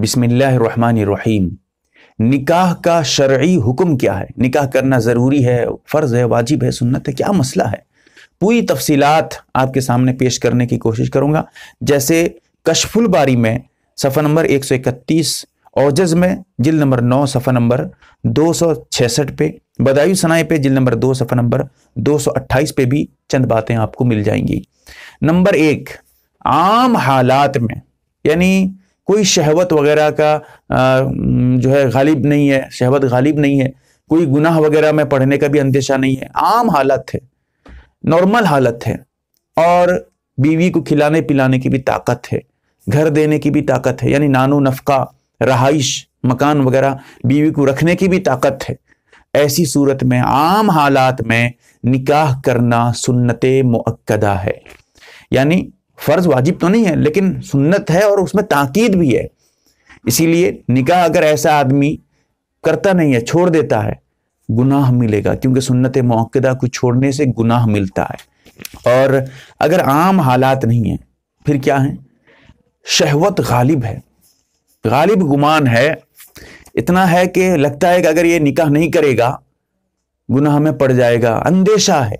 बिसमीम निकाह का शर्य हुक्म क्या है निकाह करना ज़रूरी है फ़र्ज़ है वाजिब है सुन्नत है क्या मसला है पूरी तफसीलात आपके सामने पेश करने की कोशिश करूँगा जैसे कशफुल बारी में सफ़ा नंबर 131 औजज में जिल नंबर 9 सफ़ा नंबर 266 पे बदायु सनाए पे जिल नंबर 2 सफ़ा नंबर 228 पे भी चंद बातें आपको मिल जाएंगी नंबर एक आम हालात में यानी कोई शहवत वगैरह का जो है गालिब नहीं है शहवत गालिब नहीं है कोई गुनाह वगैरह में पढ़ने का भी अंदेशा नहीं है आम हालत है नॉर्मल हालत है और बीवी को खिलाने पिलाने की भी ताकत है घर देने की भी ताकत है यानी नानो नफका रहाइश मकान वगैरह बीवी को रखने की भी ताकत है ऐसी सूरत में आम हालात में निकाह करना सुन्नत मक्दा है यानी फ़र्ज़ वाजिब तो नहीं है लेकिन सुन्नत है और उसमें ताकीद भी है इसीलिए निकाह अगर ऐसा आदमी करता नहीं है छोड़ देता है गुनाह मिलेगा क्योंकि सुन्नत मौकदा को छोड़ने से गुनाह मिलता है और अगर आम हालात नहीं है फिर क्या है शहवत गालिब है गालिब गुमान है इतना है कि लगता है कि अगर ये निकाह नहीं करेगा गुनाह में पड़ जाएगा अंदेशा है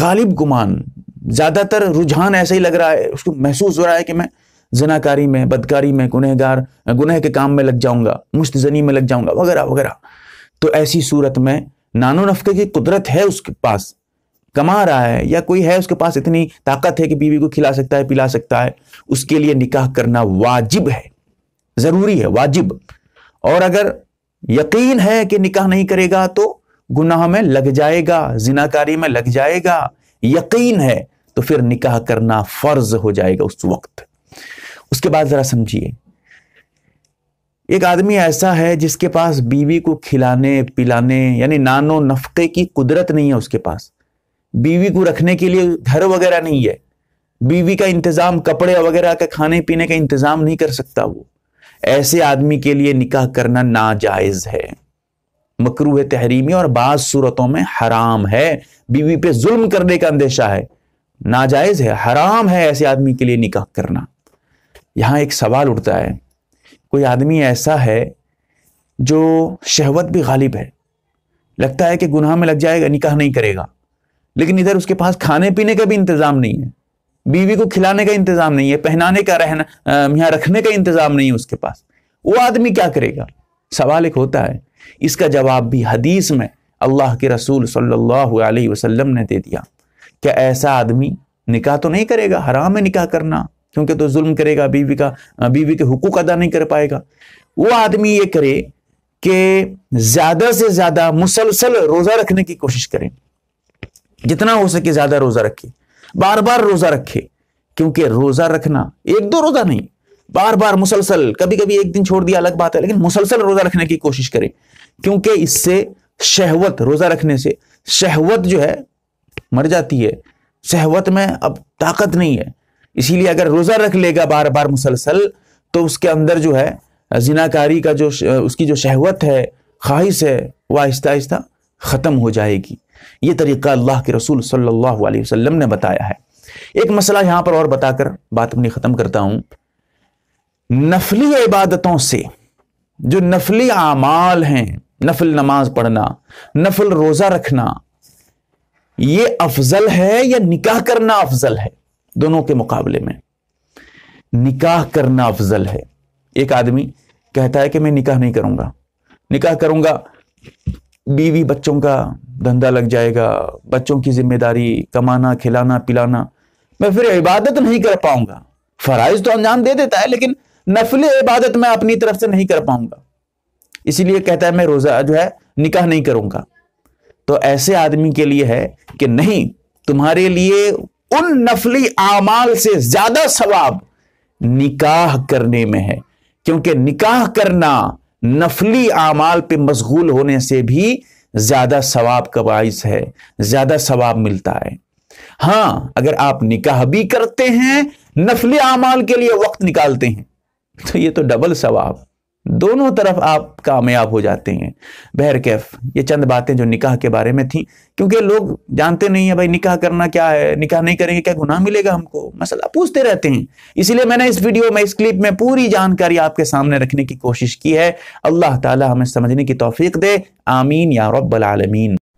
गालिब गुमान ज़्यादातर रुझान ऐसे ही लग रहा है उसको महसूस हो रहा है कि मैं जनाकारी में बदकारी में गुनहगार गुनह के काम में लग जाऊंगा मुश्तजनी में लग जाऊंगा वगैरह वगैरह तो ऐसी सूरत में नानो नफके की कुदरत है उसके पास कमा रहा है या कोई है उसके पास इतनी ताकत है कि बीवी को खिला सकता है पिला सकता है उसके लिए निकाह करना वाजिब है ज़रूरी है वाजिब और अगर यकीन है कि निकाह नहीं करेगा तो गुनाह में लग जाएगा जिनाकारी में लग जाएगा यकीन है तो फिर निकाह करना फर्ज हो जाएगा उस वक्त उसके बाद ज़रा समझिए एक आदमी ऐसा है जिसके पास बीवी को खिलाने पिलाने यानी नानो नफके की कुदरत नहीं है उसके पास बीवी को रखने के लिए घर वगैरह नहीं है बीवी का इंतज़ाम कपड़े वगैरह का खाने पीने का इंतज़ाम नहीं कर सकता वो ऐसे आदमी के लिए निकाह करना नाजायज़ है मकरू है तहरीमी और बाज़ सूरतों में हराम है बीवी पे जुल्म करने का अंदेशा है नाजायज़ है हराम है ऐसे आदमी के लिए निकाह करना यहां एक सवाल उठता है कोई आदमी ऐसा है जो शहवत भी गालिब है लगता है कि गुनाह में लग जाएगा निकाह नहीं करेगा लेकिन इधर उसके पास खाने पीने का भी इंतज़ाम नहीं है बीवी को खिलाने का इंतज़ाम नहीं है पहनाने का रहना यहां रखने का इंतज़ाम नहीं है उसके पास वो आदमी क्या करेगा सवाल एक होता है इसका जवाब भी हदीस में अल्लाह के रसूल सल्लल्लाहु अलैहि वसल्लम ने दे दिया क्या ऐसा आदमी निकाह तो नहीं करेगा हराम है निकाह करना क्योंकि तो जुल्म करेगा बीवी का बीवी के हुकूक अदा नहीं कर पाएगा वो आदमी ये करे कि ज्यादा से ज्यादा मुसलसल रोजा रखने की कोशिश करें जितना हो सके ज्यादा रोजा रखे बार बार रोजा रखे क्योंकि रोजा रखना एक दो रोजा नहीं बार बार मुसलसल कभी कभी एक दिन छोड़ दिया अलग बात है लेकिन मुसलसल रोजा रखने की कोशिश करें क्योंकि इससे शहवत रोजा रखने से शहवत जो है मर जाती है शहवत में अब ताकत नहीं है इसीलिए अगर रोज़ा रख लेगा बार बार मुसलसल तो उसके अंदर जो है जिनाकारी का जो उसकी जो शहवत है ख्वाहिश है वह आहिस्ता आहिस्ता ख़त्म हो जाएगी ये तरीका अल्लाह के रसूल सल्लल्लाहु अलैहि वसल्लम ने बताया है एक मसला यहाँ पर और बताकर बात अपनी ख़त्म करता हूँ नफली इबादतों से जो नफली आमाल हैं नफल नमाज पढ़ना नफल रोज़ा रखना ये अफजल है या निकाह करना अफजल है दोनों के मुकाबले में निकाह करना अफजल है एक आदमी कहता है कि मैं निकाह नहीं करूंगा निकाह करूंगा बीवी बच्चों का धंधा लग जाएगा बच्चों की जिम्मेदारी कमाना खिलाना पिलाना मैं फिर इबादत नहीं कर पाऊंगा फराइज तो अंजाम दे देता है लेकिन नफल इबादत मैं अपनी तरफ से नहीं कर पाऊंगा इसीलिए कहता है मैं रोजा जो है निकाह नहीं करूंगा तो ऐसे आदमी के लिए है कि नहीं तुम्हारे लिए उन नफली आमाल से ज्यादा सवाब निकाह करने में है क्योंकि निकाह करना नफली आमाल पे मशगूल होने से भी ज्यादा सवाब का बाइस है ज्यादा सवाब मिलता है हां अगर आप निकाह भी करते हैं नफली आमाल के लिए वक्त निकालते हैं तो ये तो डबल सवाब दोनों तरफ आप कामयाब हो जाते हैं बहर कैफ ये चंद बातें जो निकाह के बारे में थी क्योंकि लोग जानते नहीं है भाई निकाह करना क्या है निकाह नहीं करेंगे क्या गुनाह मिलेगा हमको मसला पूछते रहते हैं इसलिए मैंने इस वीडियो में इस क्लिप में पूरी जानकारी आपके सामने रखने की कोशिश की है अल्लाह ताला हमें समझने की तोफीक दे आमीन या रब्बल आलमीन